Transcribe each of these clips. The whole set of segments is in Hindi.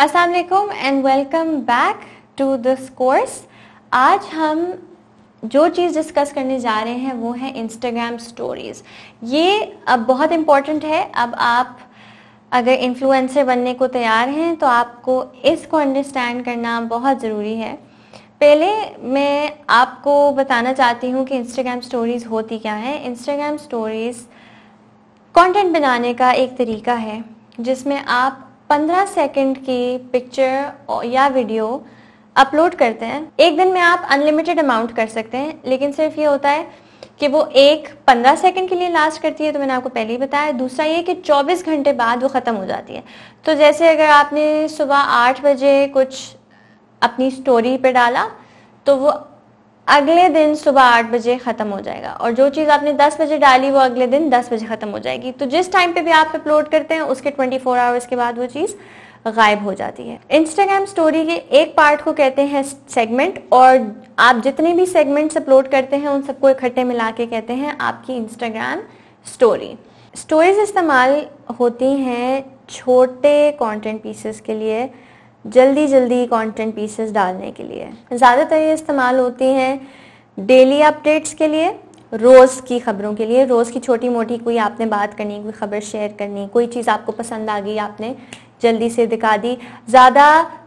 अस्सलाम and welcome back to this course आज हम जो चीज़ डिस्कस करने जा रहे हैं वो है इंस्टाग्राम स्टोरीज़ ये अब बहुत इम्पोर्टेंट है अब आप अगर इन्फ्लुएंसर बनने को तैयार हैं तो आपको इसको अंडरस्टैंड करना बहुत ज़रूरी है पहले मैं आपको बताना चाहती हूँ कि इंस्टाग्राम स्टोरीज़ होती क्या है इंस्टाग्राम स्टोरीज़ कंटेंट बनाने का एक तरीका है जिसमें आप 15 सेकंड की पिक्चर या वीडियो अपलोड करते हैं एक दिन में आप अनलिमिटेड अमाउंट कर सकते हैं लेकिन सिर्फ ये होता है कि वो एक 15 सेकंड के लिए लास्ट करती है तो मैंने आपको पहले ही बताया दूसरा ये कि 24 घंटे बाद वो ख़त्म हो जाती है तो जैसे अगर आपने सुबह आठ बजे कुछ अपनी स्टोरी पर डाला तो वो अगले दिन सुबह आठ बजे खत्म हो जाएगा और जो चीज़ आपने दस बजे डाली वो अगले दिन दस बजे खत्म हो जाएगी तो जिस टाइम पे भी आप अपलोड करते हैं उसके ट्वेंटी फोर आवर्स के बाद वो चीज़ गायब हो जाती है इंस्टाग्राम स्टोरी के एक पार्ट को कहते हैं सेगमेंट और आप जितने भी सेगमेंट्स अपलोड करते हैं उन सबको इकट्ठे मिला के कहते हैं आपकी इंस्टाग्राम स्टोरी स्टोरीज इस्तेमाल होती हैं छोटे कंटेंट पीसेस के लिए जल्दी जल्दी कंटेंट पीसेस डालने के लिए ज़्यादातर ये इस्तेमाल होती हैं डेली अपडेट्स के लिए रोज़ की खबरों के लिए रोज़ की छोटी मोटी कोई आपने बात करनी कोई खबर शेयर करनी कोई चीज़ आपको पसंद आ गई आपने जल्दी से दिखा दी ज़्यादा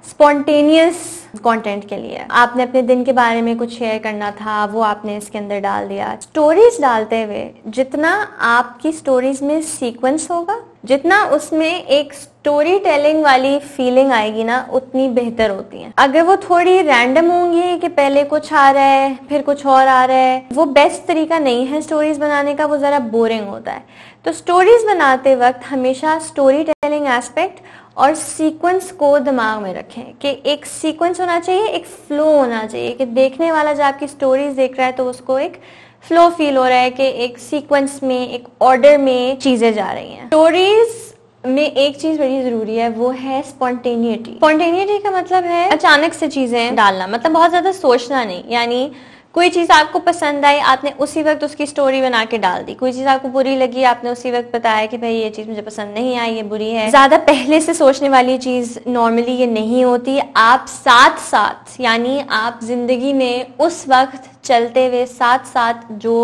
स्पॉन्टेनियस कंटेंट के लिए आपने अपने दिन के बारे में कुछ शेयर करना था वो आपने इसके अंदर डाल दिया स्टोरीज डालते हुए जितना आपकी स्टोरीज में सीक्वेंस होगा जितना उसमें एक स्टोरी टेलिंग वाली फीलिंग आएगी ना उतनी बेहतर होती है अगर वो थोड़ी रैंडम होंगी कि पहले कुछ आ रहा है फिर कुछ और आ रहा है वो बेस्ट तरीका नहीं है स्टोरीज बनाने का वो ज़रा बोरिंग होता है तो स्टोरीज बनाते वक्त हमेशा स्टोरी टेलिंग एस्पेक्ट और सीक्वेंस को दिमाग में रखें कि एक सीक्वेंस होना चाहिए एक फ्लो होना चाहिए कि देखने वाला जब आपकी स्टोरीज देख रहा है तो उसको एक फ्लो फील हो रहा है कि एक सीक्वेंस में एक ऑर्डर में चीज़ें जा रही हैं स्टोरीज में एक चीज बड़ी जरूरी है वो है स्पॉन्टेनियटी स्पॉन्टेनियटी का मतलब है अचानक से चीजें डालना मतलब बहुत ज्यादा सोचना नहीं यानी कोई चीज आपको पसंद आई आपने उसी वक्त उसकी स्टोरी बना के डाल दी कोई चीज आपको बुरी लगी आपने उसी वक्त बताया कि भाई ये चीज मुझे पसंद नहीं आई ये बुरी है ज्यादा पहले से सोचने वाली चीज नॉर्मली ये नहीं होती आप साथ साथ यानी आप जिंदगी में उस वक्त चलते हुए साथ साथ जो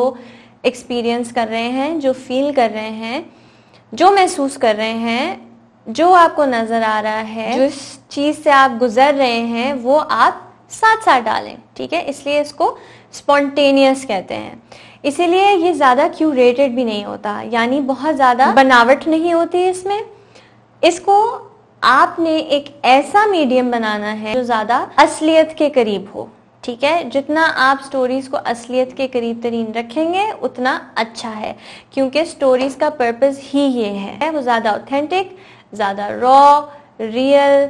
एक्सपीरियंस कर रहे हैं जो फील कर रहे हैं जो महसूस कर रहे हैं जो आपको नजर आ रहा है जिस चीज से आप गुजर रहे हैं वो आप साथ साथ डालें ठीक है इसलिए इसको स्पॉन्टेनियस कहते हैं इसीलिए ये ज़्यादा क्यूरेटेड भी नहीं होता यानी बहुत ज़्यादा बनावट नहीं होती इसमें इसको आपने एक ऐसा मीडियम बनाना है जो ज़्यादा असलियत के करीब हो ठीक है जितना आप स्टोरीज को असलियत के करीब तरीन रखेंगे उतना अच्छा है क्योंकि स्टोरीज का पर्पस ही ये है वो ज़्यादा ऑथेंटिक ज़्यादा रॉ रियल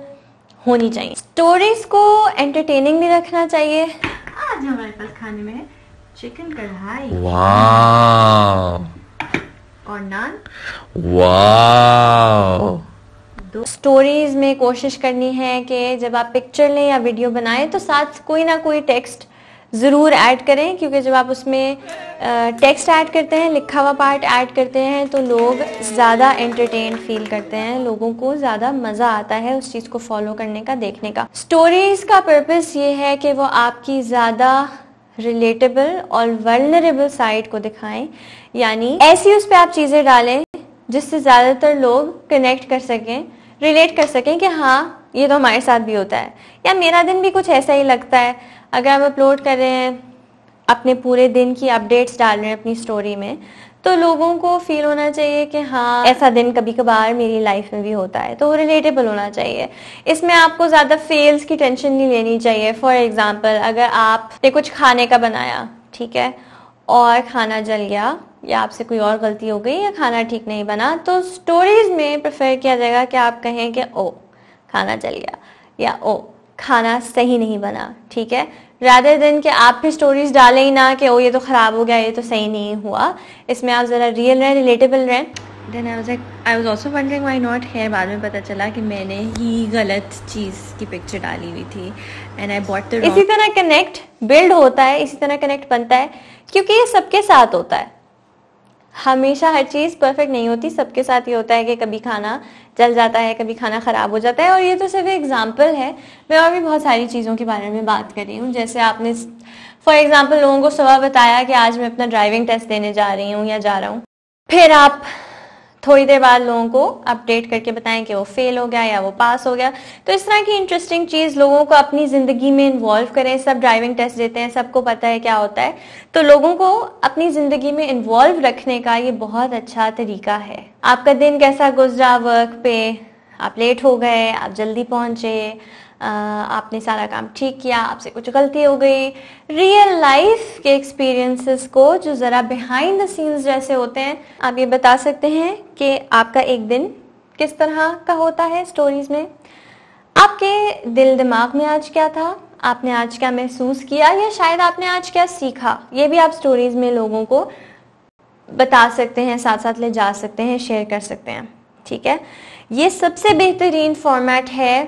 होनी चाहिए स्टोरीज को एंटरटेनिंग भी रखना चाहिए आज हमारे पास खाने में चिकन कढ़ाई और नान स्टोरीज में कोशिश करनी है कि जब आप पिक्चर लें या वीडियो बनाएं तो साथ कोई ना कोई टेक्स्ट ज़रूर ऐड करें क्योंकि जब आप उसमें टेक्स्ट ऐड करते हैं लिखा हुआ पार्ट ऐड करते हैं तो लोग ज़्यादा एंटरटेन फील करते हैं लोगों को ज़्यादा मज़ा आता है उस चीज़ को फॉलो करने का देखने का स्टोरीज़ का पर्पज़ ये है कि वो आपकी ज़्यादा रिलेटेबल और वर्नरेबल साइड को दिखाएं यानी ऐसी उस पर आप चीज़ें डालें जिससे ज़्यादातर लोग कनेक्ट कर सकें रिलेट कर सकें कि हाँ ये तो हमारे साथ भी होता है या मेरा दिन भी कुछ ऐसा ही लगता है अगर हम अपलोड कर रहे हैं अपने पूरे दिन की अपडेट्स डाल रहे हैं अपनी स्टोरी में तो लोगों को फील होना चाहिए कि हाँ ऐसा दिन कभी कभार मेरी लाइफ में भी होता है तो रिलेटेबल होना चाहिए इसमें आपको ज़्यादा फेल्स की टेंशन नहीं लेनी चाहिए फॉर एग्ज़ाम्पल अगर आपने कुछ खाने का बनाया ठीक है और खाना जल गया या आपसे कोई और गलती हो गई या खाना ठीक नहीं बना तो स्टोरीज में प्रेफर किया जाएगा कि आप कहें कि ओ खाना जल गया या ओ खाना सही नहीं बना ठीक है राधे दिन के आप फिर स्टोरीज डालें ही ना कि ओ ये तो ख़राब हो गया ये तो सही नहीं हुआ इसमें आप ज़रा रियल रहें रिलेटेबल रहें then I was I was also wondering why not है बाद में पता चला कि मैंने ही गलत चीज़ की पिक्चर डाली हुई थी एंड आई बॉट इसी तरह कनेक्ट बिल्ड होता है इसी तरह कनेक्ट बनता है क्योंकि ये सबके साथ होता है हमेशा हर चीज़ परफेक्ट नहीं होती सबके साथ ये होता है कि कभी खाना जल जाता है कभी खाना ख़राब हो जाता है और ये तो सिर्फ एग्जाम्पल है मैं और भी बहुत सारी चीज़ों के बारे में बात कर रही हूँ जैसे आपने फॉर एग्ज़ाम्पल लोगों को सुबह बताया कि आज मैं अपना ड्राइविंग टेस्ट देने जा रही हूँ या जा रहा हूँ फिर आप थोड़ी देर बाद लोगों को अपडेट करके बताएं कि वो फेल हो गया या वो पास हो गया तो इस तरह की इंटरेस्टिंग चीज लोगों को अपनी जिंदगी में इन्वॉल्व करें सब ड्राइविंग टेस्ट देते हैं सबको पता है क्या होता है तो लोगों को अपनी जिंदगी में इन्वॉल्व रखने का ये बहुत अच्छा तरीका है आपका दिन कैसा गुजरा वर्क पे आप लेट हो गए आप जल्दी पहुंचे आपने सारा काम ठीक किया आपसे कुछ गलती हो गई रियल लाइफ के एक्सपीरियंसेस को जो ज़रा बिहाइंड द सीन्स जैसे होते हैं आप ये बता सकते हैं कि आपका एक दिन किस तरह का होता है स्टोरीज में आपके दिल दिमाग में आज क्या था आपने आज क्या महसूस किया या शायद आपने आज क्या सीखा ये भी आप स्टोरीज में लोगों को बता सकते हैं साथ साथ ले जा सकते हैं शेयर कर सकते हैं ठीक है ये सबसे बेहतरीन फॉर्मेट है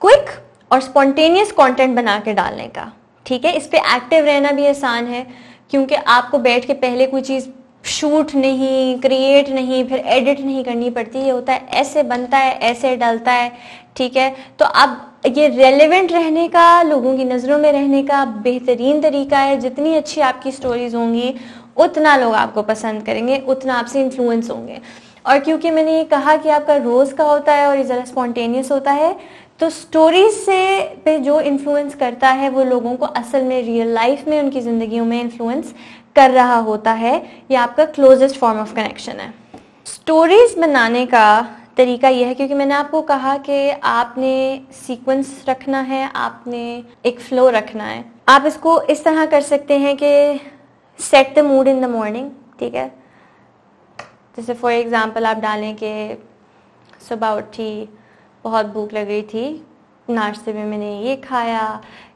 क्विक और स्पॉन्टेनियस कंटेंट बना के डालने का ठीक है इस पर एक्टिव रहना भी आसान है क्योंकि आपको बैठ के पहले कोई चीज़ शूट नहीं क्रिएट नहीं फिर एडिट नहीं करनी पड़ती ये होता है ऐसे बनता है ऐसे डलता है ठीक है तो अब ये रेलेवेंट रहने का लोगों की नज़रों में रहने का बेहतरीन तरीका है जितनी अच्छी आपकी स्टोरीज होंगी उतना लोग आपको पसंद करेंगे उतना आपसे इन्फ्लुएंस होंगे और क्योंकि मैंने ये कहा कि आपका रोज़ का होता है और ये ज़रा स्पॉन्टेनियस होता है तो स्टोरीज से पे जो इन्फ्लुएंस करता है वो लोगों को असल में रियल लाइफ में उनकी ज़िंदगियों में इन्फ्लुएंस कर रहा होता है ये आपका क्लोजेस्ट फॉर्म ऑफ कनेक्शन है स्टोरीज बनाने का तरीका यह है क्योंकि मैंने आपको कहा कि आपने सीक्वेंस रखना है आपने एक फ्लो रखना है आप इसको इस तरह कर सकते हैं कि set the mood in the morning ठीक है जैसे फॉर एग्ज़ाम्पल आप डालें कि सुबह उठी बहुत भूख लग रही थी नाश्ते में मैंने ये खाया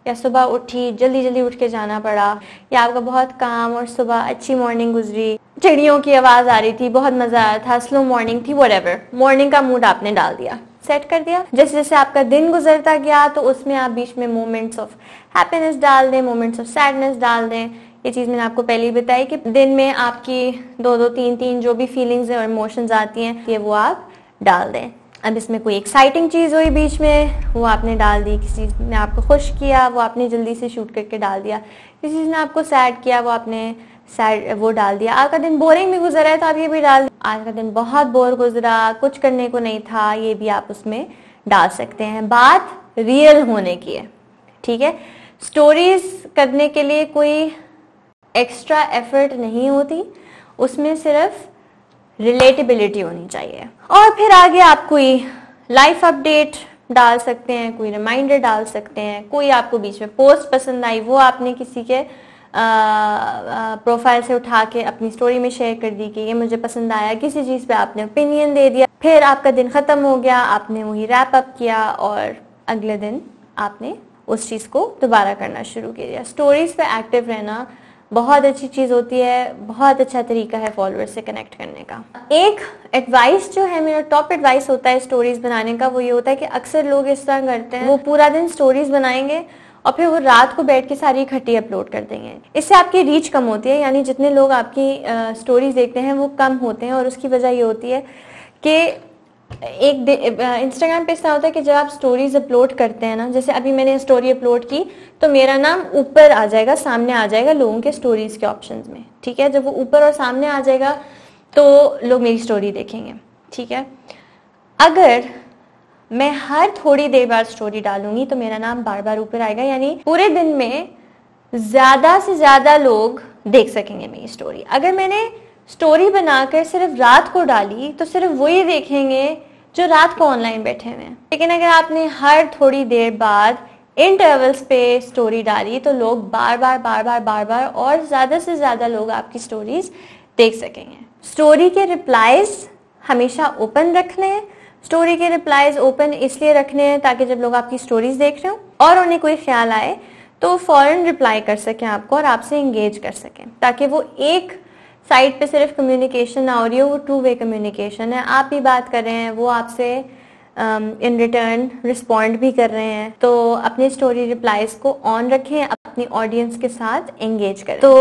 या सुबह उठी जल्दी जल्दी उठ के जाना पड़ा या आपका बहुत काम और सुबह अच्छी मॉर्निंग गुजरी चिड़ियों की आवाज़ आ रही थी बहुत मज़ा आया था स्लो मॉर्निंग थी वट मॉर्निंग का मूड आपने डाल दिया सेट कर दिया जैसे जैसे आपका दिन गुजरता गया तो उसमें आप बीच में मोमेंट्स ऑफ हैप्पीनेस डाल दें मोमेंट्स ऑफ सैडनेस डाल दें ये चीज़ मैंने आपको पहले ही बताई कि दिन में आपकी दो दो तीन तीन जो भी फीलिंग्स और इमोशंस आती हैं ये वो आप डाल दें अब इसमें कोई एक्साइटिंग चीज़ हुई बीच में वो आपने डाल दी किसी ने आपको खुश किया वो आपने जल्दी से शूट करके डाल दिया किसी चीज़ ने आपको सैड किया वो आपने सैड वो डाल दिया आज का दिन बोरिंग भी गुजरा है तो आप ये भी डाल आज का दिन बहुत बोर गुजरा कुछ करने को नहीं था ये भी आप उसमें डाल सकते हैं बात रियल होने की है ठीक है स्टोरीज करने के लिए कोई एक्स्ट्रा एफर्ट नहीं होती उसमें सिर्फ रिलेटेबिलिटी होनी चाहिए और फिर आगे आप कोई लाइफ अपडेट डाल सकते हैं कोई रिमाइंडर डाल सकते हैं कोई आपको बीच में पोस्ट पसंद आई वो आपने किसी के प्रोफाइल से उठा के अपनी स्टोरी में शेयर कर दी कि ये मुझे पसंद आया किसी चीज़ पे आपने ओपिनियन दे दिया फिर आपका दिन ख़त्म हो गया आपने वही रैप अप किया और अगले दिन आपने उस चीज़ को दोबारा करना शुरू कर दिया स्टोरीज पे एक्टिव रहना बहुत अच्छी चीज़ होती है बहुत अच्छा तरीका है फॉलोअर से कनेक्ट करने का एक एडवाइस जो है मेरा टॉप एडवाइस होता है स्टोरीज बनाने का वो ये होता है कि अक्सर लोग इस तरह करते हैं वो पूरा दिन स्टोरीज बनाएंगे और फिर वो रात को बैठ के सारी इकट्ठी अपलोड कर देंगे इससे आपकी रीच कम होती है यानी जितने लोग आपकी स्टोरीज देखते हैं वो कम होते हैं और उसकी वजह ये होती है कि एक इंस्टाग्राम पे ऐसा होता है कि जब आप स्टोरीज अपलोड करते हैं ना जैसे अभी मैंने स्टोरी अपलोड की तो मेरा नाम ऊपर आ जाएगा सामने आ जाएगा लोगों के स्टोरीज के ऑप्शन में ठीक है जब वो ऊपर और सामने आ जाएगा तो लोग मेरी स्टोरी देखेंगे ठीक है अगर मैं हर थोड़ी देर बाद स्टोरी डालूंगी तो मेरा नाम बार बार ऊपर आएगा यानी पूरे दिन में ज़्यादा से ज़्यादा लोग देख सकेंगे मेरी स्टोरी अगर मैंने स्टोरी बनाकर सिर्फ रात को डाली तो सिर्फ वही देखेंगे जो रात को ऑनलाइन बैठे हुए हैं लेकिन अगर आपने हर थोड़ी देर बाद इंटरवल्स पे स्टोरी डाली तो लोग बार बार बार बार बार बार और ज़्यादा से ज़्यादा लोग आपकी स्टोरीज देख सकेंगे स्टोरी के रिप्लाइज हमेशा ओपन रख लें स्टोरी के रिप्लाइज ओपन इसलिए रखने हैं ताकि जब लोग आपकी स्टोरीज देख रहे हो और उन्हें कोई ख्याल आए तो फौरन रिप्लाई कर सकें आपको और आपसे इंगेज कर सकें ताकि वो एक साइड पे सिर्फ कम्युनिकेशन ना हो रही हो वो टू वे कम्युनिकेशन है आप ही बात कर रहे हैं वो आपसे इन रिटर्न रिस्पॉन्ड भी कर रहे हैं तो अपने स्टोरी रिप्लाईज को ऑन रखें अपनी ऑडियंस के साथ एंगेज करें तो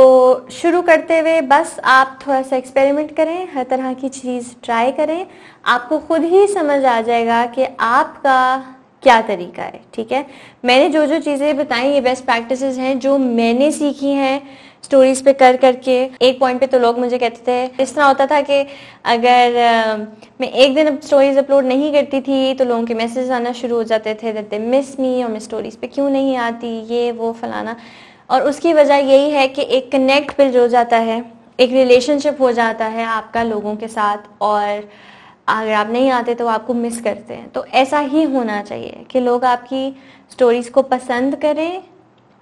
शुरू करते हुए बस आप थोड़ा सा एक्सपेरिमेंट करें हर तरह की चीज़ ट्राई करें आपको खुद ही समझ आ जाएगा कि आपका क्या तरीका है ठीक है मैंने जो जो चीज़ें बताई ये बेस्ट प्रैक्टिसेस हैं जो मैंने सीखी हैं स्टोरीज पे कर करके एक पॉइंट पे तो लोग मुझे कहते थे इस तरह होता था कि अगर मैं एक दिन अब स्टोरीज अपलोड नहीं करती थी तो लोगों के मैसेज आना शुरू हो जाते थे दैट दे मिस मी और मैं स्टोरीज पे क्यों नहीं आती ये वो फलाना और उसकी वजह यही है कि एक कनेक्ट बिल्ड हो जाता है एक रिलेशनशिप हो जाता है आपका लोगों के साथ और अगर आप नहीं आते तो आपको मिस करते हैं तो ऐसा ही होना चाहिए कि लोग आपकी स्टोरीज़ को पसंद करें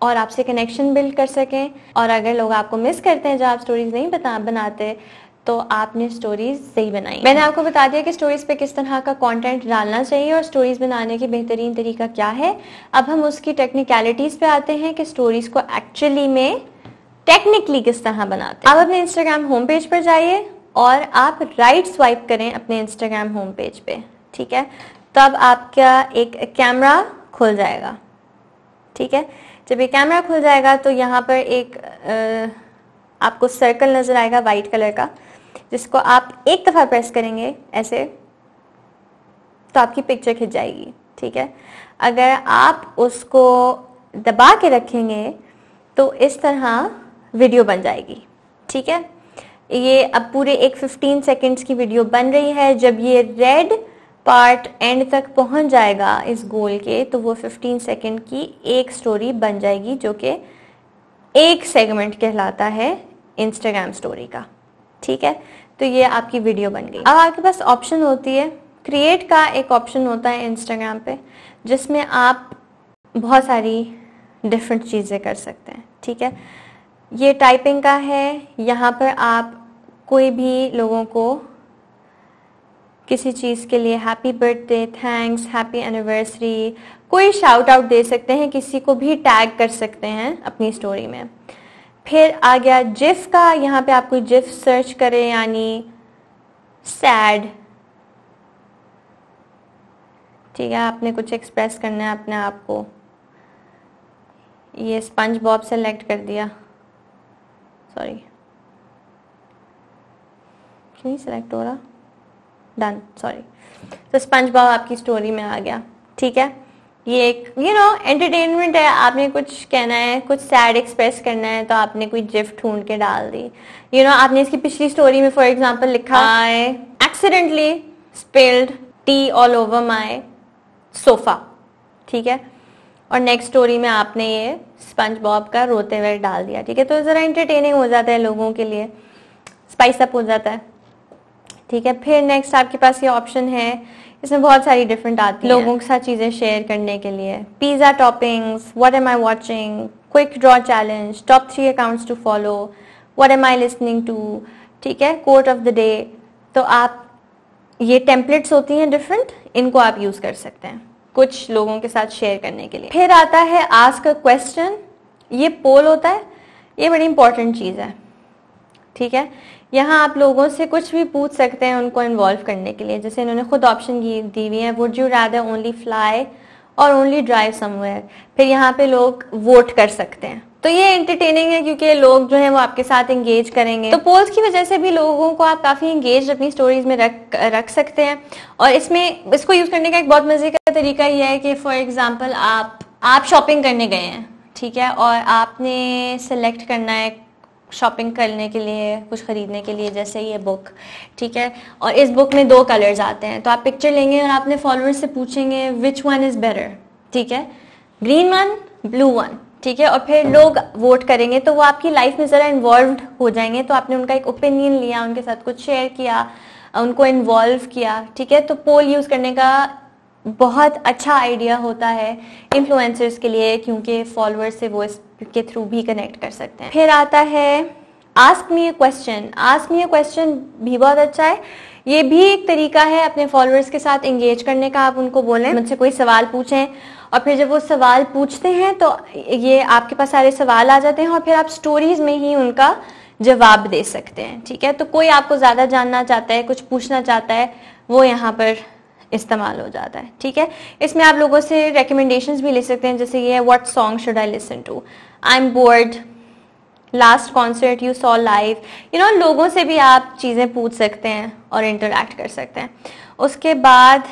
और आपसे कनेक्शन बिल्ड कर सकें और अगर लोग आपको मिस करते हैं जब आप स्टोरीज नहीं बता बनाते तो आपने स्टोरीज सही बनाई मैंने आपको बता दिया कि स्टोरीज पे किस तरह का कंटेंट डालना चाहिए और स्टोरीज बनाने की बेहतरीन तरीका क्या है अब हम उसकी टेक्निकलिटीज पे आते हैं कि स्टोरीज को एक्चुअली में टेक्निकली किस तरह बनाते हैं आप अपने इंस्टाग्राम होम पेज पर जाइए और आप राइट स्वाइप करें अपने इंस्टाग्राम होम पेज पे ठीक है तब आपका एक कैमरा खुल जाएगा ठीक है जब ये कैमरा खुल जाएगा तो यहाँ पर एक आपको सर्कल नज़र आएगा वाइट कलर का जिसको आप एक दफ़ा प्रेस करेंगे ऐसे तो आपकी पिक्चर खिंच जाएगी ठीक है अगर आप उसको दबा के रखेंगे तो इस तरह वीडियो बन जाएगी ठीक है ये अब पूरे एक 15 सेकंड्स की वीडियो बन रही है जब ये रेड पार्ट एंड तक पहुंच जाएगा इस गोल के तो वो 15 सेकंड की एक स्टोरी बन जाएगी जो कि एक सेगमेंट कहलाता है इंस्टाग्राम स्टोरी का ठीक है तो ये आपकी वीडियो बन गई अब आपके पास ऑप्शन होती है क्रिएट का एक ऑप्शन होता है इंस्टाग्राम पे जिसमें आप बहुत सारी डिफरेंट चीज़ें कर सकते हैं ठीक है ये टाइपिंग का है यहाँ पर आप कोई भी लोगों को किसी चीज़ के लिए happy birthday thanks happy anniversary कोई शाउट आउट दे सकते हैं किसी को भी टैग कर सकते हैं अपनी स्टोरी में फिर आ गया जिफ का यहाँ पे आप कोई जिफ सर्च करें यानी सैड ठीक है आपने कुछ एक्सप्रेस करना है अपने आप को ये स्पंज बॉब सेलेक्ट कर दिया सॉरी नहीं सेलेक्ट हो रहा डन सॉरी तो स्पंज बॉब आपकी स्टोरी में आ गया ठीक है ये एक यू नो एंटरटेनमेंट है आपने कुछ कहना है कुछ सैड एक्सप्रेस करना है तो आपने कोई जिफ्ट ढूंढ के डाल दी यू you नो know, आपने इसकी पिछली स्टोरी में फॉर एग्जांपल लिखा I accidentally spilled tea all over my sofa ठीक है और नेक्स्ट स्टोरी में आपने ये स्पंज बॉब का रोते हुए डाल दिया ठीक है तो ज़रा इंटरटेनिंग हो जाता है लोगों के लिए स्पाइस अप हो जाता है ठीक है फिर नेक्स्ट आपके पास ये ऑप्शन है इसमें बहुत सारी डिफरेंट आती है लोगों के साथ चीज़ें शेयर करने के लिए pizza toppings what am I watching quick draw challenge top three accounts to follow what am I listening to ठीक है कोर्ट ऑफ द डे तो आप ये टेम्पलेट्स होती हैं डिफरेंट इनको आप यूज़ कर सकते हैं कुछ लोगों के साथ शेयर करने के लिए फिर आता है आस्क अ क्वेश्चन ये पोल होता है ये बड़ी इंपॉर्टेंट चीज़ है ठीक है यहाँ आप लोगों से कुछ भी पूछ सकते हैं उनको इन्वॉल्व करने के लिए जैसे इन्होंने खुद ऑप्शन दी हुई है would you rather only fly और ओनली ड्राइव समवेयर फिर यहाँ पे लोग वोट कर सकते हैं तो ये एंटरटेनिंग है क्योंकि लोग जो है वो आपके साथ एंगेज करेंगे तो पोल्स की वजह से भी लोगों को आप काफी एंगेज अपनी स्टोरीज में रख रख सकते हैं और इसमें इसको यूज करने का एक बहुत मजे का तरीका यह है कि फॉर एग्जाम्पल आप आप शॉपिंग करने गए हैं ठीक है और आपने सेलेक्ट करना है शॉपिंग करने के लिए कुछ ख़रीदने के लिए जैसे ये बुक ठीक है और इस बुक में दो कलर्स आते हैं तो आप पिक्चर लेंगे और आपने फॉलोअर्स से पूछेंगे विच वन इज़ बेटर ठीक है ग्रीन वन ब्लू वन ठीक है और फिर लोग वोट करेंगे तो वो आपकी लाइफ में ज़रा इन्वॉल्व हो जाएंगे तो आपने उनका एक ओपिनियन लिया उनके साथ कुछ शेयर किया उनको इन्वॉल्व किया ठीक है तो पोल यूज़ करने का बहुत अच्छा आइडिया होता है इन्फ्लुएंसर्स के लिए क्योंकि फॉलोअर्स से वो इस के थ्रू भी कनेक्ट कर सकते हैं फिर आता है ask me a question ask me a question भी बहुत अच्छा है ये भी एक तरीका है अपने फॉलोअर्स के साथ एंगेज करने का आप उनको बोलें मुझसे कोई सवाल पूछें और फिर जब वो सवाल पूछते हैं तो ये आपके पास सारे सवाल आ जाते हैं और फिर आप स्टोरीज में ही उनका जवाब दे सकते हैं ठीक है तो कोई आपको ज़्यादा जानना चाहता है कुछ पूछना चाहता है वो यहाँ पर इस्तेमाल हो जाता है ठीक है इसमें आप लोगों से रिकमेंडेशन भी ले सकते हैं जैसे ये है what song should I listen to I am bored last concert you saw live you know लोगों से भी आप चीज़ें पूछ सकते हैं और इंटरेक्ट कर सकते हैं उसके बाद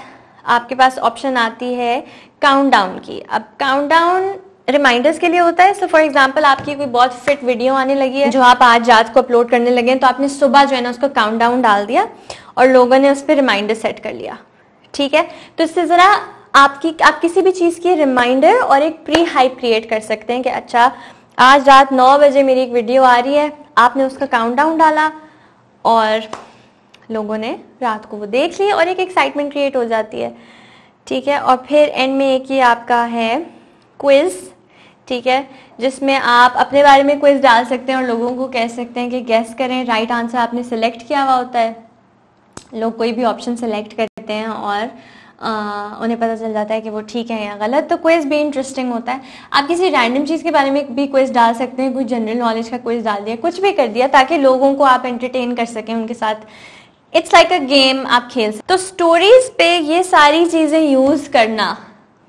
आपके पास ऑप्शन आती है काउंट डाउन की अब काउंट डाउन रिमाइंडर्स के लिए होता है सो फॉर एग्जाम्पल आपकी कोई बहुत फिट वीडियो आने लगी है जो आप आज रात को अपलोड करने लगे हैं तो आपने सुबह जो है ना उसको काउंट डाउन डाल दिया और लोगों ने उस पर रिमाइंडर सेट कर लिया ठीक है तो इससे ज़रा आपकी आप किसी भी चीज़ की रिमाइंडर और एक प्री हाइप क्रिएट कर सकते हैं कि अच्छा आज रात नौ बजे मेरी एक वीडियो आ रही है आपने उसका काउंट डाला और लोगों ने रात को वो देख ली और एक एक्साइटमेंट क्रिएट हो जाती है ठीक है और फिर एंड में एक ये आपका है क्विज़ ठीक है जिसमें आप अपने बारे में क्विज डाल सकते हैं और लोगों को कह सकते हैं कि गैस करें राइट आंसर आपने सेलेक्ट किया हुआ होता है लोग कोई भी ऑप्शन सेलेक्ट करते हैं और आ, उन्हें पता चल जाता है कि वो ठीक है या गलत तो क्विज भी इंटरेस्टिंग होता है आप किसी रैंडम चीज़ के बारे में भी क्विज डाल सकते हैं कोई जनरल नॉलेज का क्विज डाल दिया कुछ भी कर दिया ताकि लोगों को आप एंटरटेन कर सकें उनके साथ इट्स लाइक अ गेम आप खेल सकते तो स्टोरीज पे ये सारी चीज़ें यूज़ करना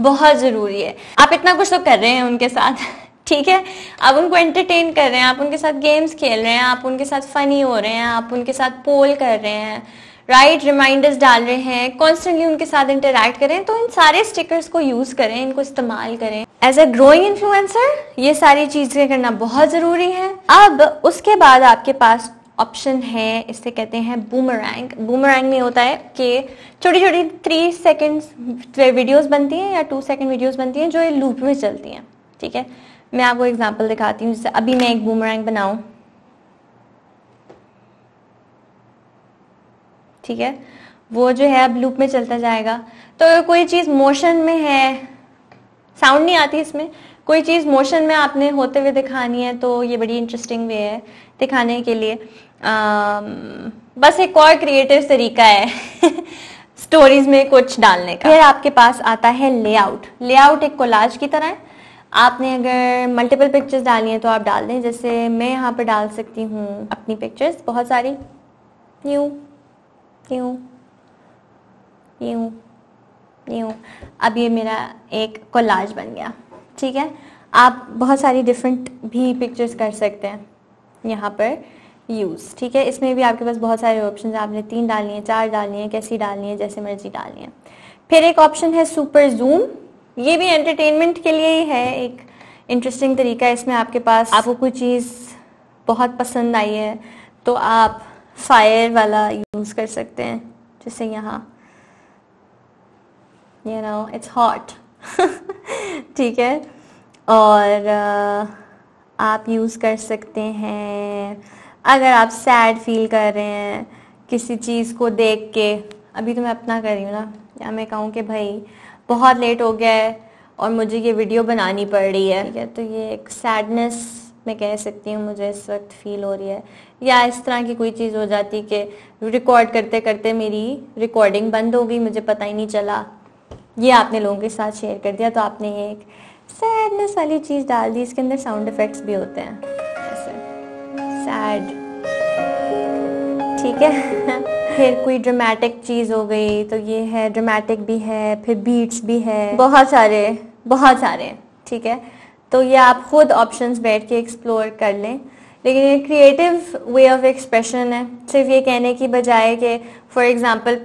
बहुत ज़रूरी है आप इतना कुछ तो कर रहे हैं उनके साथ ठीक है आप उनको एंटरटेन कर रहे हैं आप उनके साथ गेम्स खेल रहे हैं आप उनके साथ फ़नी हो रहे हैं आप उनके साथ पोल कर रहे हैं राइट रिमाइंडर्स डाल रहे हैं कॉन्स्टेंटली उनके साथ इंटरेक्ट करें तो इन सारे स्टिकर्स को यूज करें इनको इस्तेमाल करें एज अ ग्रोइंग इन्फ्लुएंसर ये सारी चीजें करना बहुत जरूरी है अब उसके बाद आपके पास ऑप्शन है इसे कहते हैं बूमरैंग बूमरैंग में होता है कि छोटी छोटी थ्री सेकेंड वीडियोज बनती हैं या टू सेकेंड वीडियोज बनती हैं जो ये लूप में चलती हैं ठीक है मैं आपको एग्जाम्पल दिखाती हूँ जैसे अभी मैं एक बूमरैंग बनाऊँ ठीक है वो जो है अब लूप में चलता जाएगा तो कोई चीज़ मोशन में है साउंड नहीं आती इसमें कोई चीज़ मोशन में आपने होते हुए दिखानी है तो ये बड़ी इंटरेस्टिंग वे है दिखाने के लिए आ, बस एक और क्रिएटिव तरीका है स्टोरीज में कुछ डालने का फिर आपके पास आता है लेआउट लेआउट एक कोलाज की तरह है आपने अगर मल्टीपल पिक्चर्स डाली हैं तो आप डाल दें जैसे मैं यहाँ पर डाल सकती हूँ अपनी पिक्चर्स बहुत सारी न्यू क्यों यूँ यूँ अब ये मेरा एक कोलाज बन गया ठीक है आप बहुत सारी डिफरेंट भी पिक्चर्स कर सकते हैं यहाँ पर यूज़ ठीक है इसमें भी आपके पास बहुत सारे ऑप्शन आपने तीन डालनी है चार डालनी है कैसी डालनी है जैसे मर्जी डालनी है फिर एक ऑप्शन है सुपर जूम ये भी एंटरटेनमेंट के लिए ही है एक इंटरेस्टिंग तरीका है इसमें आपके पास आपको कोई चीज़ बहुत पसंद आई है तो आप फायर वाला यूज़ कर सकते हैं जैसे यहाँ यू नो इट्स हॉट ठीक है और uh, आप यूज़ कर सकते हैं अगर आप सैड फील कर रहे हैं किसी चीज़ को देख के अभी तो मैं अपना कर रही हूँ ना या मैं कहूँ कि भाई बहुत लेट हो गया है और मुझे ये वीडियो बनानी पड़ रही है ठीक है तो ये एक सैडनेस मैं कह सकती हूँ मुझे इस वक्त फील हो रही है या इस तरह की कोई चीज़ हो जाती कि रिकॉर्ड करते करते मेरी रिकॉर्डिंग बंद हो गई मुझे पता ही नहीं चला ये आपने लोगों के साथ शेयर कर दिया तो आपने एक सैडनेस वाली चीज़ डाल दी इसके अंदर साउंड इफेक्ट्स भी होते हैं सैड ठीक है फिर कोई ड्रामेटिक चीज़ हो गई तो ये है ड्रामेटिक भी है फिर बीट्स भी है बहुत सारे बहुत सारे ठीक है तो ये आप खुद ऑप्शंस बैठ के एक्सप्लोर कर लें लेकिन ये क्रिएटिव वे ऑफ एक्सप्रेशन है सिर्फ ये कहने की बजाय कि फॉर एग्ज़ाम्पल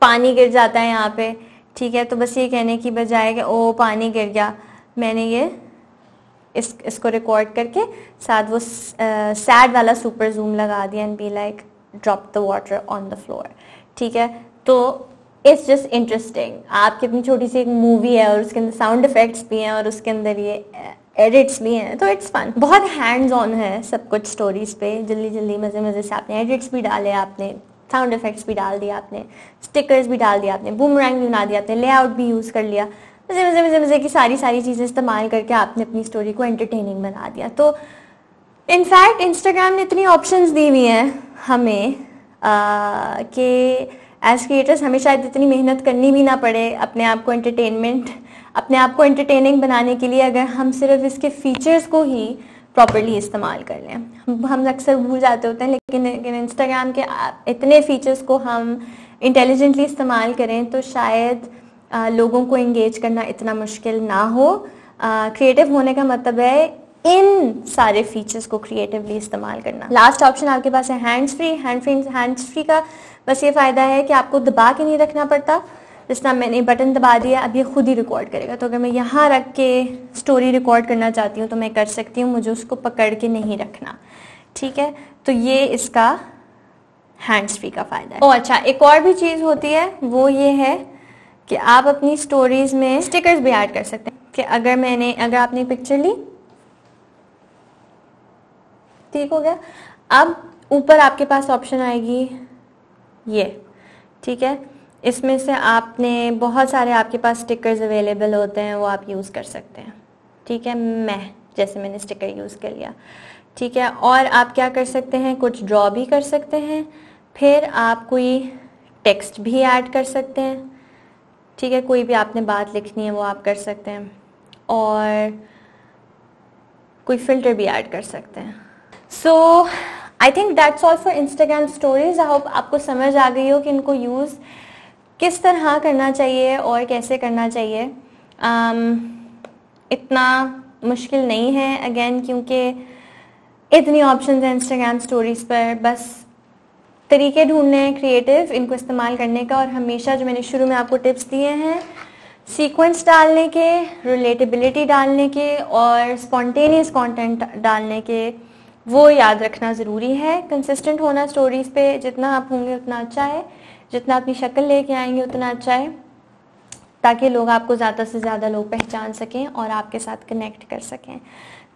पानी गिर जाता है यहाँ पे ठीक है तो बस ये कहने की बजाय कि ओ पानी गिर गया मैंने ये इस इसको रिकॉर्ड करके साथ वो सैड वाला सुपर जूम लगा दिया and be like drop the water on the floor ठीक है तो इट्स जस्ट इंटरेस्टिंग आपकी इतनी छोटी सी एक मूवी है और उसके अंदर साउंड इफेक्ट्स भी हैं और उसके अंदर ये एडिट्स भी हैं तो इट्स फन बहुत हैंड्स ऑन है सब कुछ स्टोरीज पे जल्दी जल्दी मज़े मज़े से आपने एडिट्स भी डाले आपने साउंड इफेक्ट्स भी डाल दिया आपने स्टिकर्स भी डाल दिया आपने बूम रैंग भी बना दिया आपने लेआउट भी यूज़ कर लिया मज़े मज़े मज़े मज़े की सारी सारी चीज़ें इस्तेमाल करके आपने अपनी स्टोरी को एंटरटेनिंग बना दिया तो इनफैक्ट इंस्टाग्राम ने इतनी ऑप्शंस दी हुई हैं हमें कि एज क्रिएटर्स हमें शायद इतनी मेहनत करनी भी ना पड़े अपने आप को एंटरटेनमेंट अपने आप को एंटरटेनिंग बनाने के लिए अगर हम सिर्फ इसके फीचर्स को ही प्रॉपरली इस्तेमाल कर लें हम अक्सर भूल जाते होते हैं लेकिन लेकिन इंस्टाग्राम के इतने फीचर्स को हम इंटेलिजेंटली इस्तेमाल करें तो शायद आ, लोगों को इंगेज करना इतना मुश्किल ना हो क्रिएटिव होने का मतलब है इन सारे फीचर्स को क्रिएटिवली इस्तेमाल करना लास्ट ऑप्शन आपके पास है hands free hand free hands free का बस ये फ़ायदा है कि आपको दबा के नहीं रखना पड़ता जिसना मैंने बटन दबा दिया अब ये खुद ही रिकॉर्ड करेगा तो अगर मैं यहाँ रख के स्टोरी रिकॉर्ड करना चाहती हूँ तो मैं कर सकती हूँ मुझे उसको पकड़ के नहीं रखना ठीक है तो ये इसका हैंड्स फ्री का फ़ायदा है ओ अच्छा एक और भी चीज़ होती है वो ये है कि आप अपनी स्टोरीज में स्टिकर्स भी ऐड कर सकते हैं कि अगर मैंने अगर आपने पिक्चर ली ठीक हो गया अब ऊपर आपके पास ऑप्शन आएगी ये ठीक है इसमें से आपने बहुत सारे आपके पास स्टिकर्स अवेलेबल होते हैं वो आप यूज़ कर सकते हैं ठीक है मैं जैसे मैंने स्टिकर यूज़ कर लिया ठीक है और आप क्या कर सकते हैं कुछ ड्रॉ भी कर सकते हैं फिर आप कोई टेक्स्ट भी ऐड कर सकते हैं ठीक है कोई भी आपने बात लिखनी है वो आप कर सकते हैं और कोई फिल्टर भी ऐड कर सकते हैं so I think that's all for Instagram stories I hope आपको समझ आ गई हो कि इनको यूज़ किस तरह करना चाहिए और कैसे करना चाहिए um, इतना मुश्किल नहीं है अगेन क्योंकि इतनी ऑप्शन हैं इंस्टाग्राम स्टोरीज़ पर बस तरीके ढूंढने हैं क्रिएटिव इनको इस्तेमाल करने का और हमेशा जो मैंने शुरू में आपको टिप्स दिए हैं सीक्वेंस डालने के रिलेटेबिलिटी डालने के और स्पॉन्टेनियस कंटेंट डालने के वो याद रखना ज़रूरी है कंसिस्टेंट होना स्टोरीज़ पे जितना आप होंगे उतना अच्छा है जितना अपनी शक्ल लेके आएंगे उतना अच्छा है ताकि लोग आपको ज़्यादा से ज़्यादा लोग पहचान सकें और आपके साथ कनेक्ट कर सकें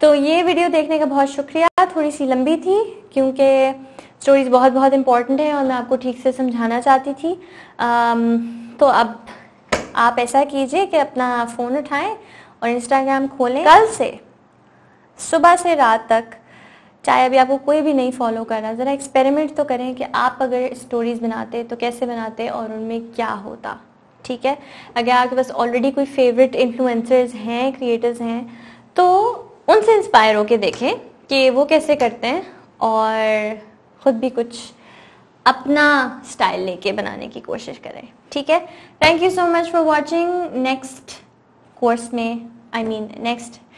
तो ये वीडियो देखने का बहुत शुक्रिया थोड़ी सी लंबी थी क्योंकि स्टोरीज बहुत बहुत इंपॉर्टेंट है और मैं आपको ठीक से समझाना चाहती थी आम, तो अब आप ऐसा कीजिए कि अपना फ़ोन उठाएं और इंस्टाग्राम खोलें कल से सुबह से रात तक चाहे अभी आपको कोई भी नहीं फॉलो कर रहा ज़रा एक्सपेरिमेंट तो करें कि आप अगर स्टोरीज़ बनाते तो कैसे बनाते और उनमें क्या होता ठीक है अगर आपके पास ऑलरेडी कोई फेवरेट इन्फ्लुएंसर्स हैं क्रिएटर्स हैं तो उनसे इंस्पायर होके देखें कि वो कैसे करते हैं और ख़ुद भी कुछ अपना स्टाइल लेके बनाने की कोशिश करें ठीक है thank you so much for watching next course में आई मीन नेक्स्ट